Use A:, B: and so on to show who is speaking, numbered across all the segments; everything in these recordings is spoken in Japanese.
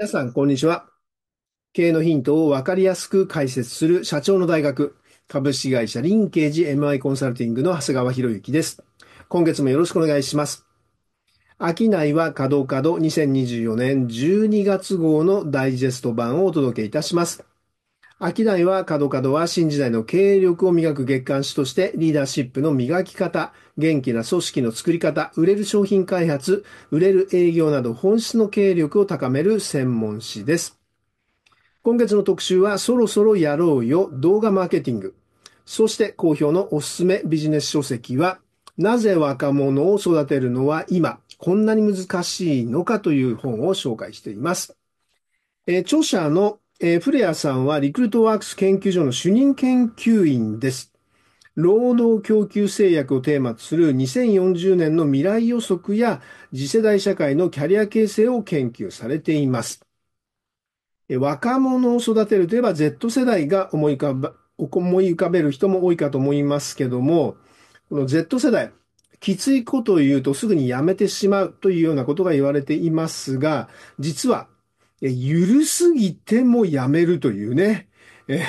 A: 皆さん、こんにちは。経営のヒントをわかりやすく解説する社長の大学、株式会社リンケージ MI コンサルティングの長谷川博之です。今月もよろしくお願いします。秋内は角角2024年12月号のダイジェスト版をお届けいたします。商いは角角は新時代の経営力を磨く月刊誌としてリーダーシップの磨き方、元気な組織の作り方、売れる商品開発、売れる営業など本質の経営力を高める専門誌です。今月の特集はそろそろやろうよ動画マーケティング。そして好評のおすすめビジネス書籍はなぜ若者を育てるのは今こんなに難しいのかという本を紹介しています。え著者のえー、古谷さんはリクルートワークス研究所の主任研究員です。労働供給制約をテーマとする2040年の未来予測や次世代社会のキャリア形成を研究されています。若者を育てるといえば Z 世代が思い浮かべる人も多いかと思いますけども、この Z 世代、きついことを言うとすぐにやめてしまうというようなことが言われていますが、実は緩ゆるすぎてもやめるというね、え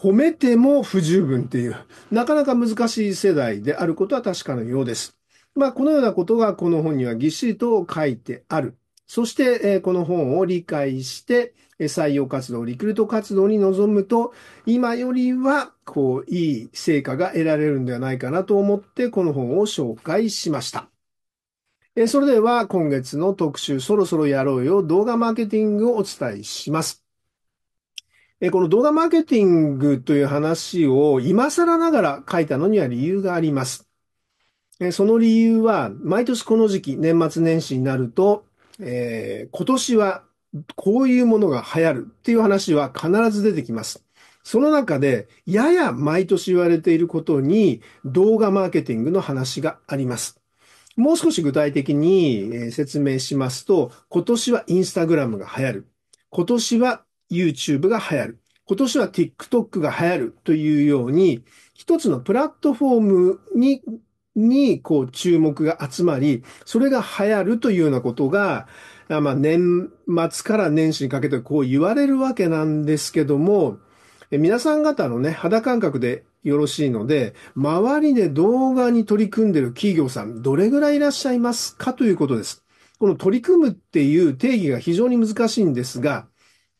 A: 褒めても不十分っていう、なかなか難しい世代であることは確かのようです。まあ、このようなことがこの本にはぎっしりと書いてある。そして、えこの本を理解して、採用活動、リクルート活動に臨むと、今よりは、こう、いい成果が得られるんではないかなと思って、この本を紹介しました。えそれでは今月の特集、そろそろやろうよ動画マーケティングをお伝えします。えこの動画マーケティングという話を今更ながら書いたのには理由があります。えその理由は、毎年この時期、年末年始になると、えー、今年はこういうものが流行るっていう話は必ず出てきます。その中で、やや毎年言われていることに動画マーケティングの話があります。もう少し具体的に説明しますと、今年はインスタグラムが流行る。今年は YouTube が流行る。今年は TikTok が流行るというように、一つのプラットフォームに、に、こう、注目が集まり、それが流行るというようなことが、まあ、年末から年始にかけてこう言われるわけなんですけども、皆さん方のね、肌感覚でよろしいので、周りで動画に取り組んでる企業さん、どれぐらいいらっしゃいますかということです。この取り組むっていう定義が非常に難しいんですが、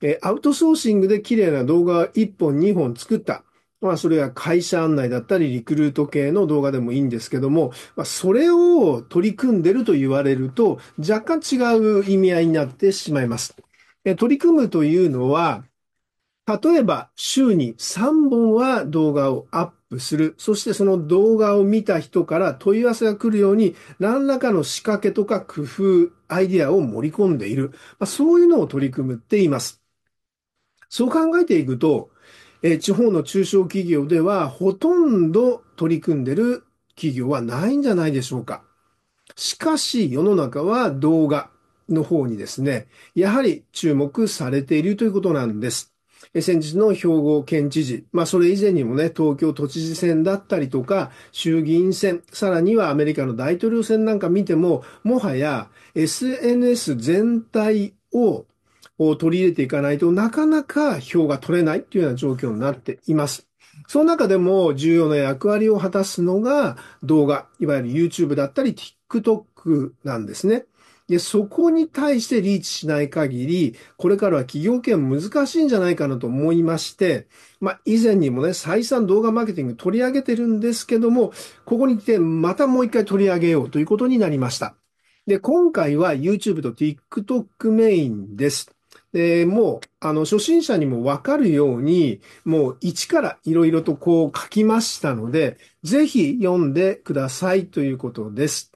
A: えアウトソーシングで綺麗な動画を1本2本作った。まあ、それは会社案内だったり、リクルート系の動画でもいいんですけども、まあ、それを取り組んでると言われると、若干違う意味合いになってしまいます。え取り組むというのは、例えば、週に3本は動画をアップする。そしてその動画を見た人から問い合わせが来るように、何らかの仕掛けとか工夫、アイディアを盛り込んでいる。まあ、そういうのを取り組むっています。そう考えていくと、え地方の中小企業ではほとんど取り組んでる企業はないんじゃないでしょうか。しかし世の中は動画の方にですね、やはり注目されているということなんです。先日の兵庫県知事、まあ、それ以前にもね、東京都知事選だったりとか、衆議院選、さらにはアメリカの大統領選なんか見ても、もはや SNS 全体を取り入れていかないとなかなか票が取れないというような状況になっています。その中でも重要な役割を果たすのが動画、いわゆる YouTube だったり TikTok なんですね。で、そこに対してリーチしない限り、これからは企業権難しいんじゃないかなと思いまして、まあ、以前にもね、再三動画マーケティング取り上げてるんですけども、ここに来てまたもう一回取り上げようということになりました。で、今回は YouTube と TikTok メインです。で、もう、あの、初心者にもわかるように、もう一からいろいろとこう書きましたので、ぜひ読んでくださいということです。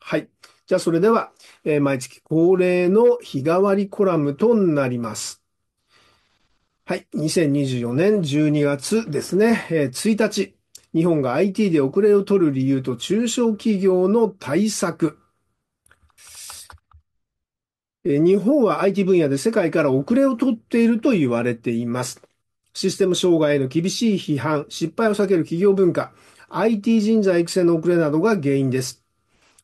A: はい。じゃあそれではえー、毎月恒例の日替わりコラムとなります。はい。2024年12月ですね。えー、1日。日本が IT で遅れを取る理由と中小企業の対策。日本は IT 分野で世界から遅れを取っていると言われています。システム障害への厳しい批判、失敗を避ける企業文化、IT 人材育成の遅れなどが原因です。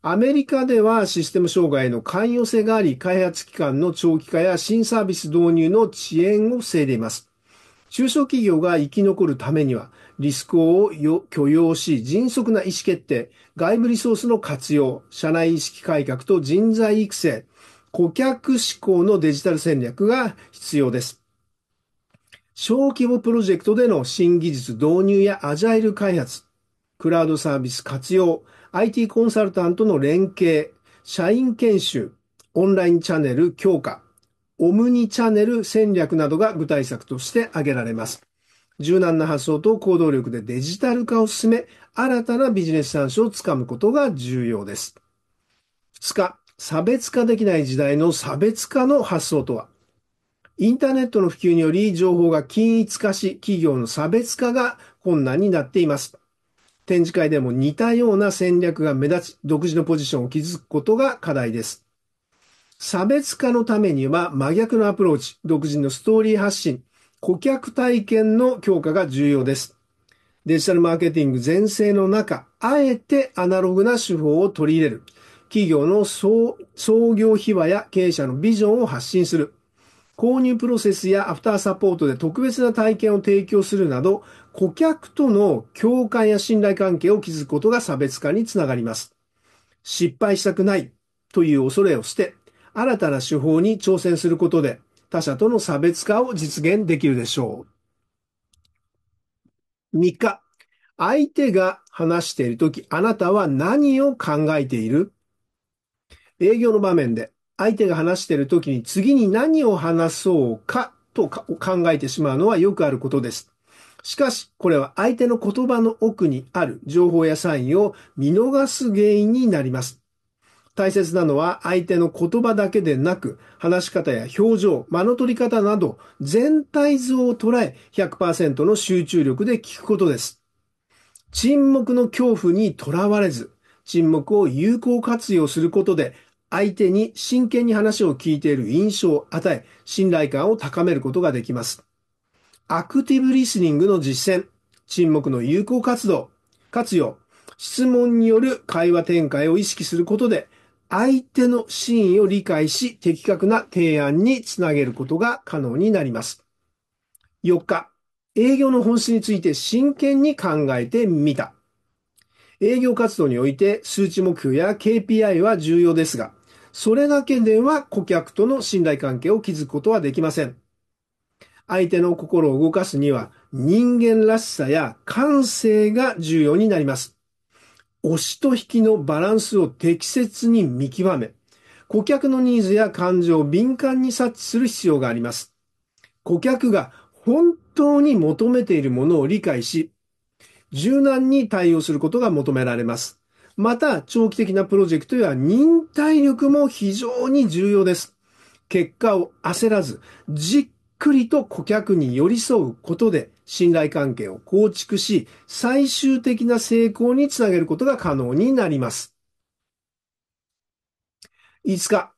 A: アメリカではシステム障害の寛容性があり、開発期間の長期化や新サービス導入の遅延を防いでいます。中小企業が生き残るためには、リスクを許容し、迅速な意思決定、外部リソースの活用、社内意識改革と人材育成、顧客志向のデジタル戦略が必要です。小規模プロジェクトでの新技術導入やアジャイル開発、クラウドサービス活用、IT コンサルタントの連携、社員研修、オンラインチャンネル強化、オムニチャンネル戦略などが具体策として挙げられます。柔軟な発想と行動力でデジタル化を進め、新たなビジネスチャをつかむことが重要です。2日、差別化できない時代の差別化の発想とはインターネットの普及により情報が均一化し、企業の差別化が困難になっています。展示会でも似たような戦略が目立ち、独自のポジションを築くことが課題です。差別化のためには真逆のアプローチ、独自のストーリー発信、顧客体験の強化が重要です。デジタルマーケティング全盛の中、あえてアナログな手法を取り入れる。企業の創業秘話や経営者のビジョンを発信する。購入プロセスやアフターサポートで特別な体験を提供するなど、顧客との共感や信頼関係を築くことが差別化につながります。失敗したくないという恐れを捨て、新たな手法に挑戦することで他者との差別化を実現できるでしょう。3日、相手が話しているとき、あなたは何を考えている営業の場面で、相手が話しているときに次に何を話そうかと考えてしまうのはよくあることです。しかし、これは相手の言葉の奥にある情報やサインを見逃す原因になります。大切なのは相手の言葉だけでなく、話し方や表情、間の取り方など、全体像を捉え100%の集中力で聞くことです。沈黙の恐怖にとらわれず、沈黙を有効活用することで、相手に真剣に話を聞いている印象を与え、信頼感を高めることができます。アクティブリスニングの実践、沈黙の有効活動、活用、質問による会話展開を意識することで、相手の真意を理解し、的確な提案につなげることが可能になります。4日、営業の本質について真剣に考えてみた。営業活動において数値目標や KPI は重要ですが、それだけでは顧客との信頼関係を築くことはできません。相手の心を動かすには人間らしさや感性が重要になります。押しと引きのバランスを適切に見極め、顧客のニーズや感情を敏感に察知する必要があります。顧客が本当に求めているものを理解し、柔軟に対応することが求められます。また、長期的なプロジェクトや忍耐力も非常に重要です。結果を焦らず、じっくりと顧客に寄り添うことで信頼関係を構築し、最終的な成功につなげることが可能になります。5日、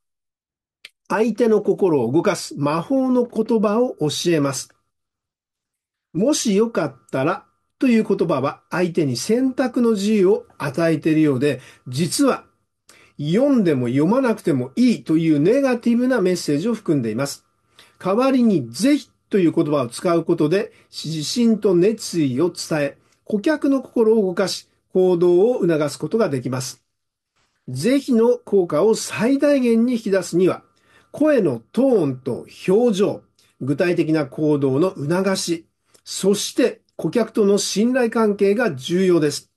A: 相手の心を動かす魔法の言葉を教えます。もしよかったらという言葉は相手に選択の自由を与えているようで、実は読んでも読まなくてもいいというネガティブなメッセージを含んでいます。代わりにぜひという言葉を使うことで、自信と熱意を伝え、顧客の心を動かし、行動を促すことができます。ぜひの効果を最大限に引き出すには、声のトーンと表情、具体的な行動の促し、そして顧客との信頼関係が重要です。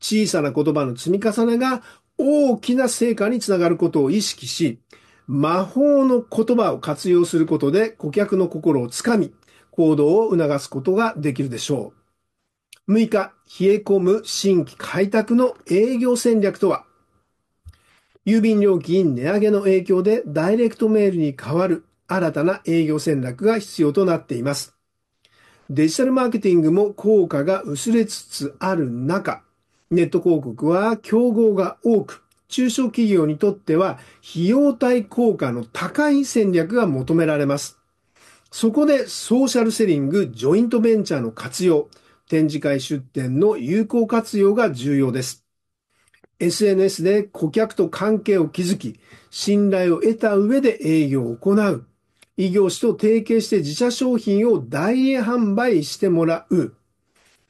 A: 小さな言葉の積み重ねが大きな成果につながることを意識し、魔法の言葉を活用することで顧客の心をつかみ、行動を促すことができるでしょう。6日、冷え込む新規開拓の営業戦略とは郵便料金値上げの影響でダイレクトメールに変わる新たな営業戦略が必要となっています。デジタルマーケティングも効果が薄れつつある中、ネット広告は競合が多く、中小企業にとっては費用対効果の高い戦略が求められます。そこでソーシャルセリング、ジョイントベンチャーの活用、展示会出展の有効活用が重要です。SNS で顧客と関係を築き、信頼を得た上で営業を行う。異業種と提携して自社商品を大英販売してもらう。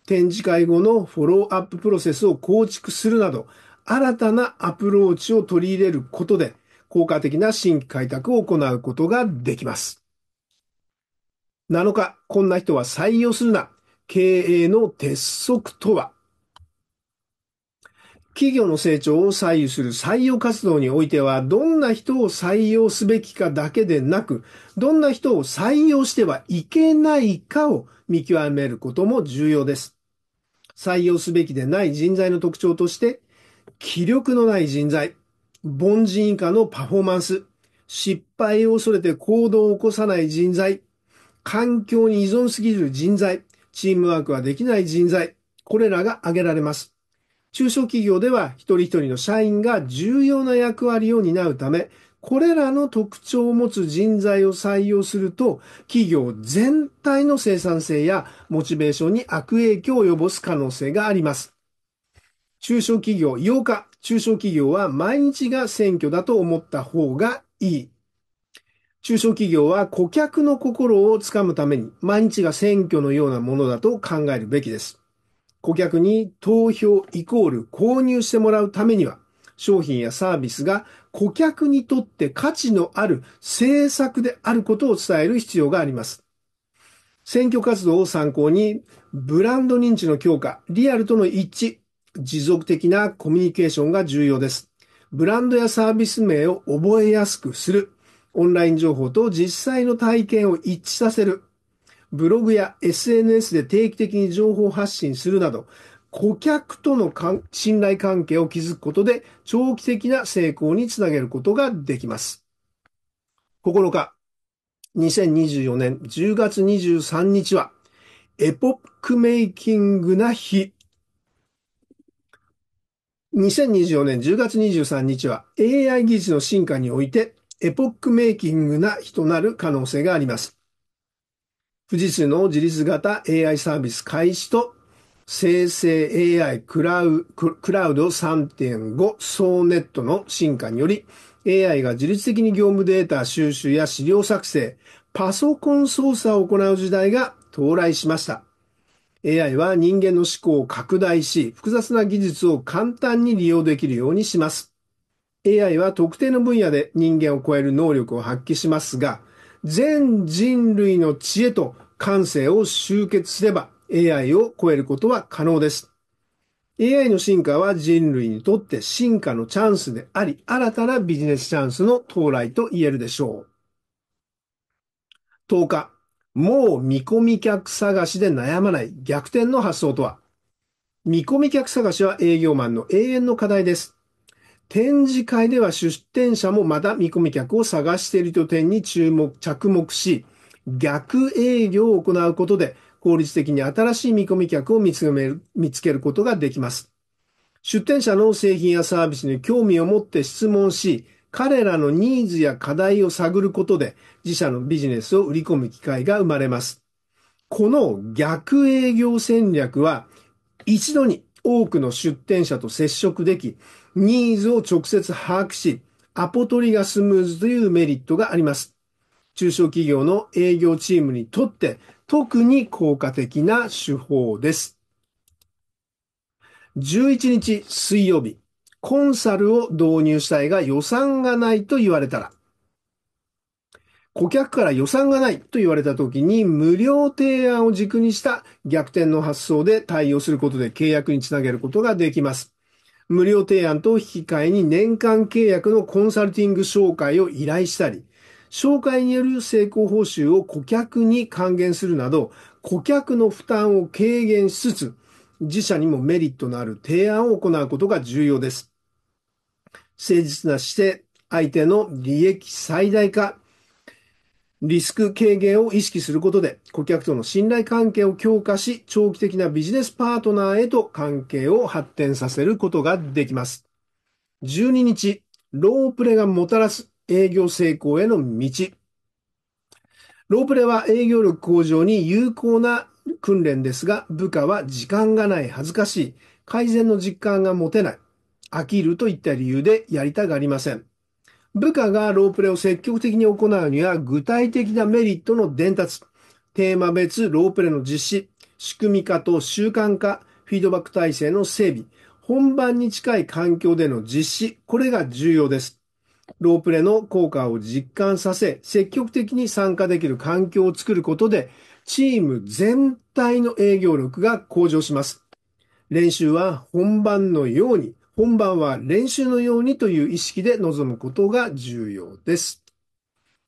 A: 展示会後のフォローアッププロセスを構築するなど、新たなアプローチを取り入れることで、効果的な新規開拓を行うことができます。7日、こんな人は採用するな。経営の鉄則とは企業の成長を左右する採用活動においては、どんな人を採用すべきかだけでなく、どんな人を採用してはいけないかを見極めることも重要です。採用すべきでない人材の特徴として、気力のない人材、凡人以下のパフォーマンス、失敗を恐れて行動を起こさない人材、環境に依存すぎる人材、チームワークはできない人材、これらが挙げられます。中小企業では一人一人の社員が重要な役割を担うため、これらの特徴を持つ人材を採用すると、企業全体の生産性やモチベーションに悪影響を及ぼす可能性があります。中小企業、8日、中小企業は毎日が選挙だと思った方がいい。中小企業は顧客の心をつかむために毎日が選挙のようなものだと考えるべきです。顧客に投票イコール購入してもらうためには商品やサービスが顧客にとって価値のある政策であることを伝える必要があります。選挙活動を参考にブランド認知の強化、リアルとの一致、持続的なコミュニケーションが重要です。ブランドやサービス名を覚えやすくする。オンライン情報と実際の体験を一致させる。ブログや SNS で定期的に情報発信するなど、顧客との信頼関係を築くことで長期的な成功につなげることができます。9日、2024年10月23日はエポックメイキングな日2024年10月23日は AI 技術の進化においてエポックメイキングな日となる可能性があります。富士通の自立型 AI サービス開始と生成 AI クラウクラウド3.5総ネットの進化により AI が自律的に業務データ収集や資料作成、パソコン操作を行う時代が到来しました。AI は人間の思考を拡大し、複雑な技術を簡単に利用できるようにします。AI は特定の分野で人間を超える能力を発揮しますが、全人類の知恵と感性を集結すれば AI を超えることは可能です。AI の進化は人類にとって進化のチャンスであり、新たなビジネスチャンスの到来と言えるでしょう。10日、もう見込み客探しで悩まない逆転の発想とは見込み客探しは営業マンの永遠の課題です。展示会では出展者もまだ見込み客を探していると点に注目、着目し、逆営業を行うことで効率的に新しい見込み客を見つめる見つけることができます。出展者の製品やサービスに興味を持って質問し、彼らのニーズや課題を探ることで自社のビジネスを売り込む機会が生まれます。この逆営業戦略は一度に多くの出店者と接触でき、ニーズを直接把握し、アポ取りがスムーズというメリットがあります。中小企業の営業チームにとって特に効果的な手法です。11日水曜日、コンサルを導入したいが予算がないと言われたら、顧客から予算がないと言われた時に無料提案を軸にした逆転の発想で対応することで契約につなげることができます。無料提案と引き換えに年間契約のコンサルティング紹介を依頼したり、紹介による成功報酬を顧客に還元するなど、顧客の負担を軽減しつつ、自社にもメリットのある提案を行うことが重要です。誠実な姿勢、相手の利益最大化、リスク軽減を意識することで、顧客との信頼関係を強化し、長期的なビジネスパートナーへと関係を発展させることができます。12日、ロープレがもたらす営業成功への道。ロープレは営業力向上に有効な訓練ですが、部下は時間がない、恥ずかしい、改善の実感が持てない、飽きるといった理由でやりたがりません。部下がロープレを積極的に行うには具体的なメリットの伝達、テーマ別ロープレの実施、仕組み化と習慣化、フィードバック体制の整備、本番に近い環境での実施、これが重要です。ロープレの効果を実感させ、積極的に参加できる環境を作ることで、チーム全体の営業力が向上します。練習は本番のように本番は練習のようにという意識で臨むことが重要です。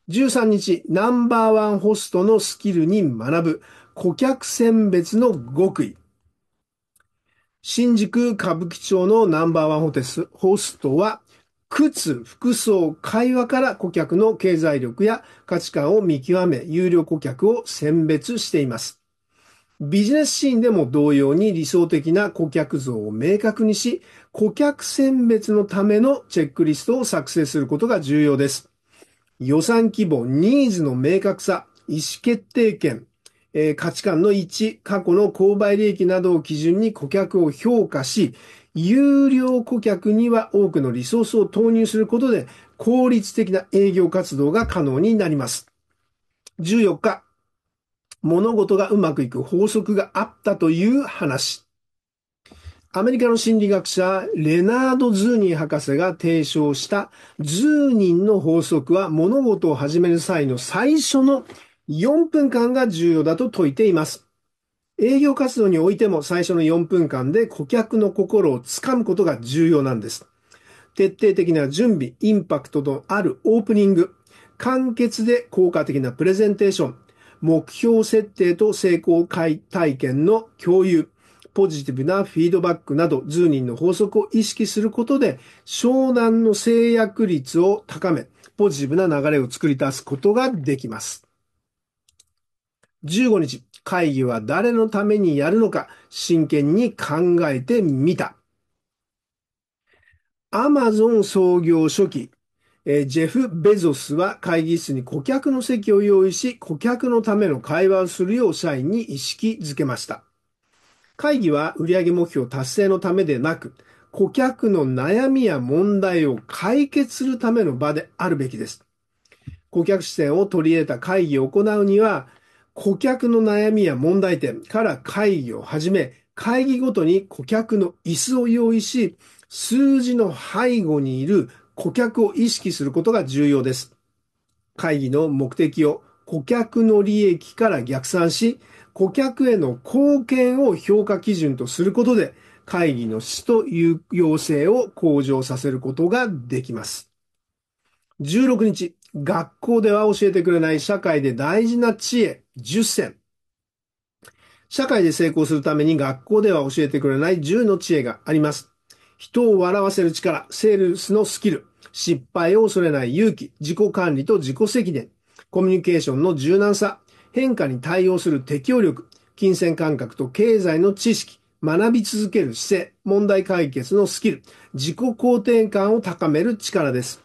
A: 13日、ナンバーワンホストのスキルに学ぶ顧客選別の極意。新宿歌舞伎町のナンバーワンホテス、ホストは、靴、服装、会話から顧客の経済力や価値観を見極め、有料顧客を選別しています。ビジネスシーンでも同様に理想的な顧客像を明確にし、顧客選別のためのチェックリストを作成することが重要です。予算規模、ニーズの明確さ、意思決定権、えー、価値観の位置、過去の購買利益などを基準に顧客を評価し、有料顧客には多くのリソースを投入することで効率的な営業活動が可能になります。14日、物事がうまくいく法則があったという話。アメリカの心理学者、レナード・ズーニー博士が提唱したズーニーの法則は物事を始める際の最初の4分間が重要だと説いています。営業活動においても最初の4分間で顧客の心をつかむことが重要なんです。徹底的な準備、インパクトのあるオープニング、簡潔で効果的なプレゼンテーション、目標設定と成功体験の共有、ポジティブなフィードバックなど、1人の法則を意識することで、湘南の制約率を高め、ポジティブな流れを作り出すことができます。15日、会議は誰のためにやるのか、真剣に考えてみた。アマゾン創業初期、えー、ジェフ・ベゾスは会議室に顧客の席を用意し、顧客のための会話をするよう社員に意識づけました。会議は売上目標達成のためでなく、顧客の悩みや問題を解決するための場であるべきです。顧客視点を取り入れた会議を行うには、顧客の悩みや問題点から会議を始め、会議ごとに顧客の椅子を用意し、数字の背後にいる顧客を意識することが重要です。会議の目的を顧客の利益から逆算し、顧客への貢献を評価基準とすることで、会議の質という要請を向上させることができます。16日、学校では教えてくれない社会で大事な知恵10選。社会で成功するために学校では教えてくれない10の知恵があります。人を笑わせる力、セールスのスキル、失敗を恐れない勇気、自己管理と自己責任、コミュニケーションの柔軟さ、変化に対応する適応力、金銭感覚と経済の知識、学び続ける姿勢、問題解決のスキル、自己肯定感を高める力です。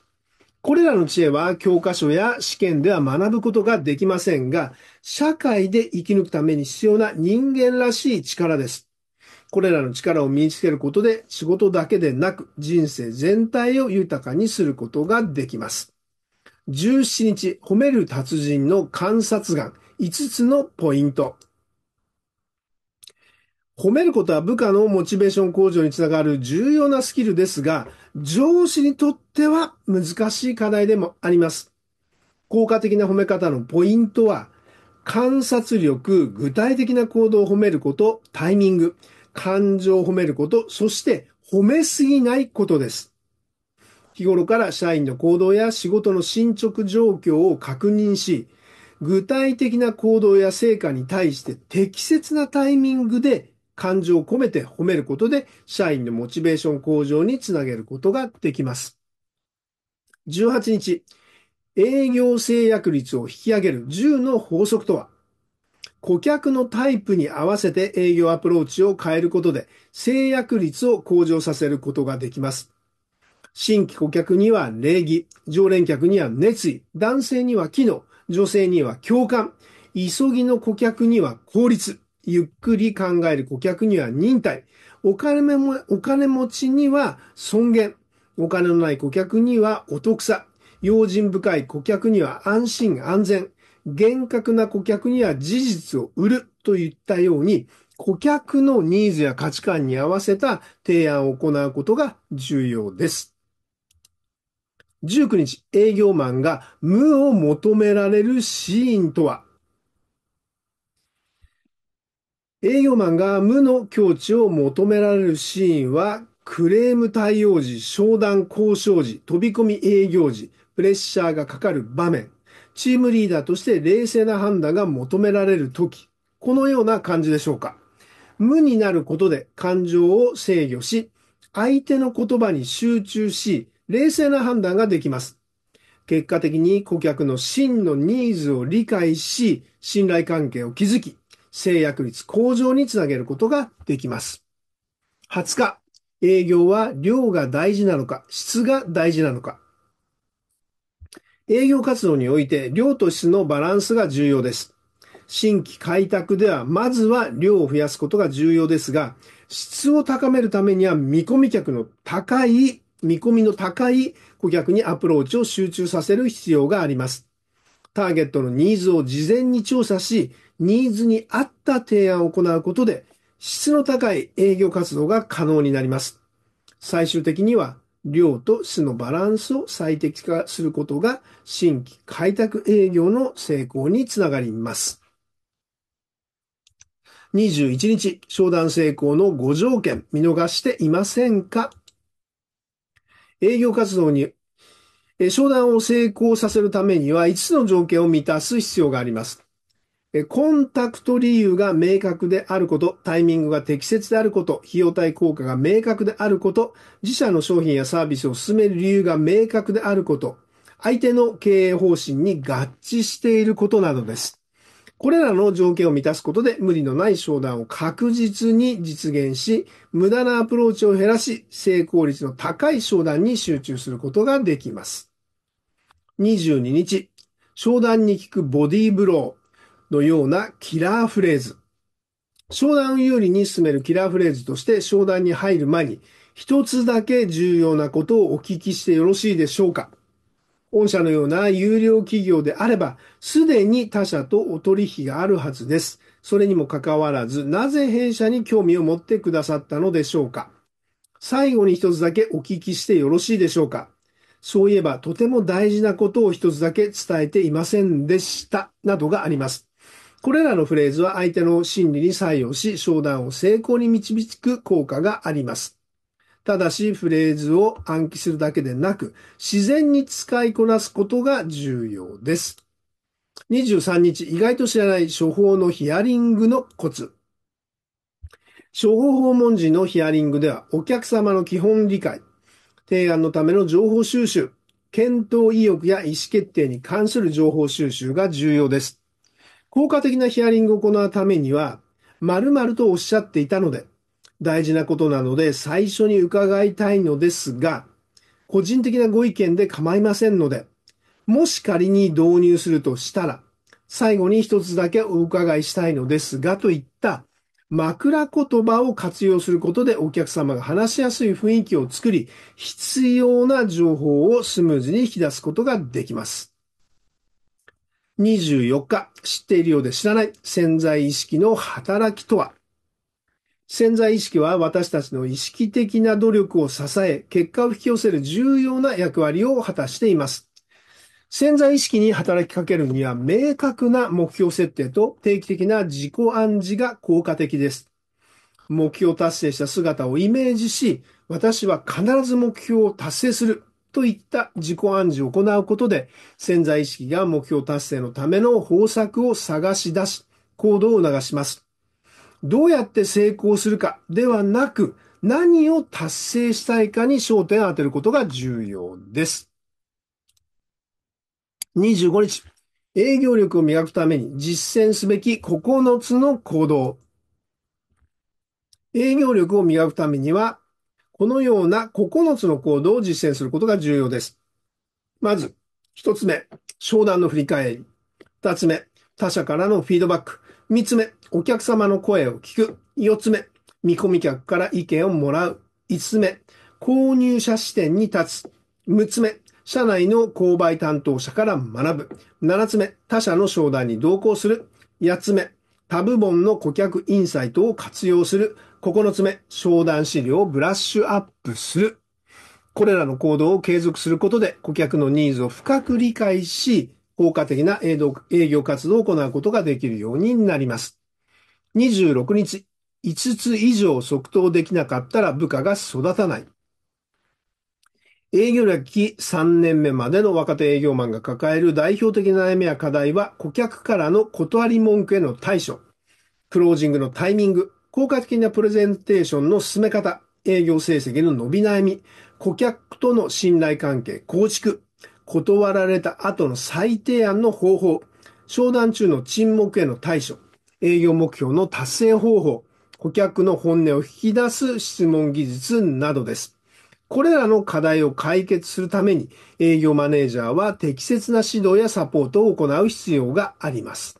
A: これらの知恵は教科書や試験では学ぶことができませんが、社会で生き抜くために必要な人間らしい力です。これらの力を身につけることで仕事だけでなく人生全体を豊かにすることができます。17日、褒める達人の観察眼、5つのポイント。褒めることは部下のモチベーション向上につながる重要なスキルですが、上司にとっては難しい課題でもあります。効果的な褒め方のポイントは、観察力、具体的な行動を褒めること、タイミング、感情を褒めること、そして褒めすぎないことです。日頃から社員の行動や仕事の進捗状況を確認し、具体的な行動や成果に対して適切なタイミングで感情を込めて褒めることで社員のモチベーション向上につなげることができます。18日、営業制約率を引き上げる10の法則とは顧客のタイプに合わせて営業アプローチを変えることで制約率を向上させることができます。新規顧客には礼儀、常連客には熱意、男性には機能、女性には共感、急ぎの顧客には効率、ゆっくり考える顧客には忍耐、お金もお金持ちには尊厳、お金のない顧客にはお得さ、用心深い顧客には安心安全、厳格な顧客には事実を売るといったように、顧客のニーズや価値観に合わせた提案を行うことが重要です。19日、営業マンが無を求められるシーンとは営業マンが無の境地を求められるシーンは、クレーム対応時、商談交渉時、飛び込み営業時、プレッシャーがかかる場面、チームリーダーとして冷静な判断が求められる時、このような感じでしょうか。無になることで感情を制御し、相手の言葉に集中し、冷静な判断ができます。結果的に顧客の真のニーズを理解し、信頼関係を築き、制約率向上につなげることができます。20日、営業は量が大事なのか、質が大事なのか、営業活動において量と質のバランスが重要です。新規開拓ではまずは量を増やすことが重要ですが、質を高めるためには見込み客の高い、見込みの高い顧客にアプローチを集中させる必要があります。ターゲットのニーズを事前に調査し、ニーズに合った提案を行うことで、質の高い営業活動が可能になります。最終的には量と質のバランスを最適化することが新規開拓営業の成功につながります。21日、商談成功の5条件見逃していませんか営業活動に、商談を成功させるためには5つの条件を満たす必要があります。コンタクト理由が明確であること、タイミングが適切であること、費用対効果が明確であること、自社の商品やサービスを進める理由が明確であること、相手の経営方針に合致していることなどです。これらの条件を満たすことで無理のない商談を確実に実現し、無駄なアプローチを減らし、成功率の高い商談に集中することができます。22日、商談に効くボディーブロー。のようなキラーフレーズ。商談有利に進めるキラーフレーズとして商談に入る前に一つだけ重要なことをお聞きしてよろしいでしょうか御社のような有料企業であれば、すでに他社とお取引があるはずです。それにもかかわらず、なぜ弊社に興味を持ってくださったのでしょうか最後に一つだけお聞きしてよろしいでしょうかそういえば、とても大事なことを一つだけ伝えていませんでした。などがあります。これらのフレーズは相手の心理に作用し、商談を成功に導く効果があります。ただし、フレーズを暗記するだけでなく、自然に使いこなすことが重要です。23日、意外と知らない処方のヒアリングのコツ。処方訪問時のヒアリングでは、お客様の基本理解、提案のための情報収集、検討意欲や意思決定に関する情報収集が重要です。効果的なヒアリングを行うためには、〇〇とおっしゃっていたので、大事なことなので最初に伺いたいのですが、個人的なご意見で構いませんので、もし仮に導入するとしたら、最後に一つだけお伺いしたいのですが、といった枕言葉を活用することでお客様が話しやすい雰囲気を作り、必要な情報をスムーズに引き出すことができます。24日、知っているようで知らない潜在意識の働きとは潜在意識は私たちの意識的な努力を支え、結果を引き寄せる重要な役割を果たしています。潜在意識に働きかけるには明確な目標設定と定期的な自己暗示が効果的です。目標達成した姿をイメージし、私は必ず目標を達成するといった自己暗示を行うことで、潜在意識が目標達成のための方策を探し出し、行動を促します。どうやって成功するかではなく、何を達成したいかに焦点を当てることが重要です。25日、営業力を磨くために実践すべき9つの行動。営業力を磨くためには、このような9つの行動を実践することが重要です。まず、1つ目、商談の振り返り。2つ目、他者からのフィードバック。3つ目、お客様の声を聞く。4つ目、見込み客から意見をもらう。5つ目、購入者視点に立つ。6つ目、社内の購買担当者から学ぶ。7つ目、他社の商談に同行する。8つ目、タブボンの顧客インサイトを活用する。9つ目、商談資料をブラッシュアップする。これらの行動を継続することで、顧客のニーズを深く理解し、効果的な営業活動を行うことができるようになります。26日、5つ以上即答できなかったら部下が育たない。営業歴3年目までの若手営業マンが抱える代表的な悩みや課題は、顧客からの断り文句への対処、クロージングのタイミング、効果的なプレゼンテーションの進め方、営業成績の伸び悩み、顧客との信頼関係構築、断られた後の再提案の方法、商談中の沈黙への対処、営業目標の達成方法、顧客の本音を引き出す質問技術などです。これらの課題を解決するために営業マネージャーは適切な指導やサポートを行う必要があります。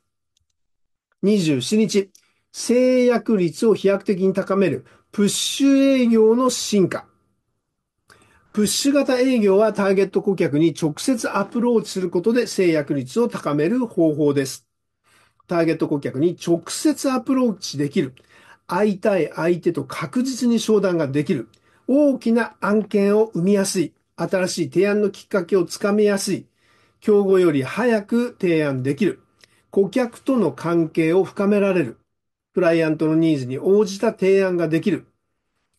A: 27日、制約率を飛躍的に高めるプッシュ営業の進化。プッシュ型営業はターゲット顧客に直接アプローチすることで制約率を高める方法です。ターゲット顧客に直接アプローチできる。会いたい相手と確実に商談ができる。大きな案件を生みやすい。新しい提案のきっかけをつかみやすい。競合より早く提案できる。顧客との関係を深められる。クライアントのニーズに応じた提案ができる。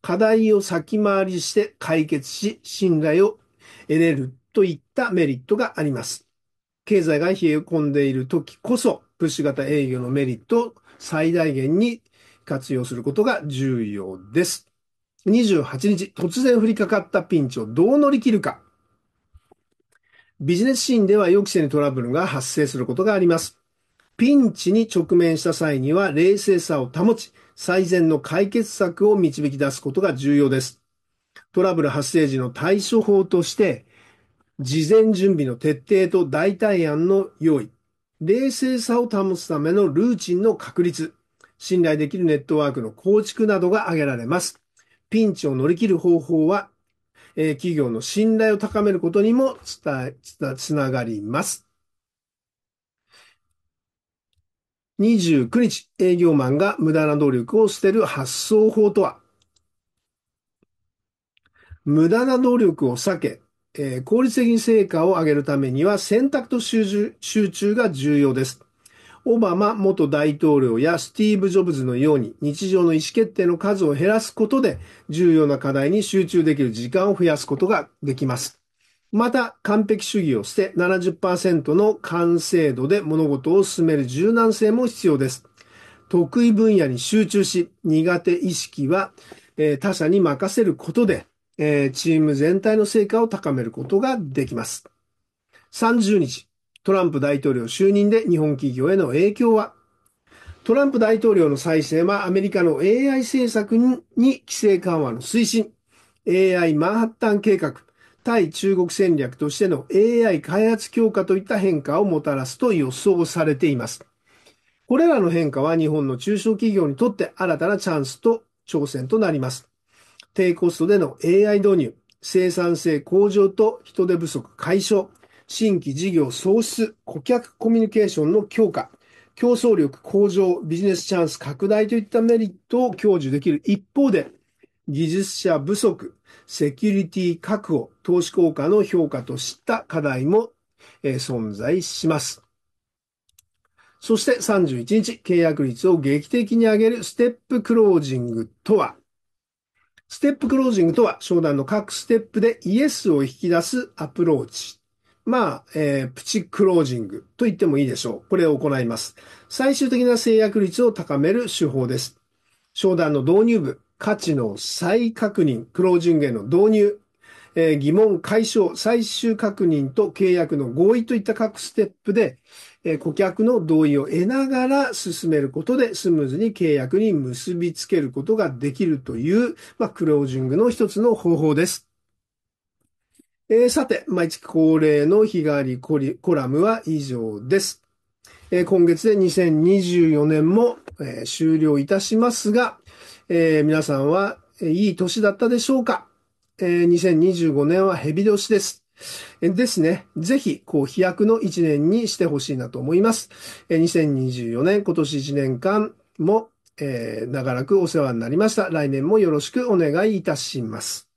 A: 課題を先回りして解決し、信頼を得れるといったメリットがあります。経済が冷え込んでいる時こそ、プッシュ型営業のメリットを最大限に活用することが重要です。28日、突然降りかかったピンチをどう乗り切るか。ビジネスシーンでは予期せぬトラブルが発生することがあります。ピンチに直面した際には冷静さを保ち、最善の解決策を導き出すことが重要です。トラブル発生時の対処法として、事前準備の徹底と代替案の用意、冷静さを保つためのルーチンの確立、信頼できるネットワークの構築などが挙げられます。ピンチを乗り切る方法は、え企業の信頼を高めることにもつながります。29日、営業マンが無駄な努力を捨てる発想法とは無駄な努力を避け、えー、効率的に成果を上げるためには選択と集中が重要です。オバマ元大統領やスティーブ・ジョブズのように日常の意思決定の数を減らすことで重要な課題に集中できる時間を増やすことができます。また完璧主義を捨て70%の完成度で物事を進める柔軟性も必要です。得意分野に集中し、苦手意識は、えー、他者に任せることで、えー、チーム全体の成果を高めることができます。30日、トランプ大統領就任で日本企業への影響はトランプ大統領の再選はアメリカの AI 政策に規制緩和の推進、AI マンハッタン計画、対中国戦略としての AI 開発強化といった変化をもたらすと予想されています。これらの変化は日本の中小企業にとって新たなチャンスと挑戦となります。低コストでの AI 導入、生産性向上と人手不足解消、新規事業創出、顧客コミュニケーションの強化、競争力向上、ビジネスチャンス拡大といったメリットを享受できる一方で、技術者不足、セキュリティ確保、投資効果の評価とした課題も、え存在します。そして31日、契約率を劇的に上げるステップクロージングとは、ステップクロージングとは、商談の各ステップでイエスを引き出すアプローチまあ、えー、プチクロージングと言ってもいいでしょう。これを行います。最終的な制約率を高める手法です。商談の導入部、価値の再確認、クロージングへの導入、えー、疑問解消、最終確認と契約の合意といった各ステップで、えー、顧客の同意を得ながら進めることでスムーズに契約に結びつけることができるという、まあ、クロージングの一つの方法です。えー、さて、毎月恒例の日替わりコリコラムは以上です。え今月で2024年も、え終了いたしますが、えー、皆さんは、いい年だったでしょうか、えー、?2025 年はヘビ年です。ですね。ぜひ、こう、飛躍の一年にしてほしいなと思います。2024年、今年1年間も、えー、長らくお世話になりました。来年もよろしくお願いいたします。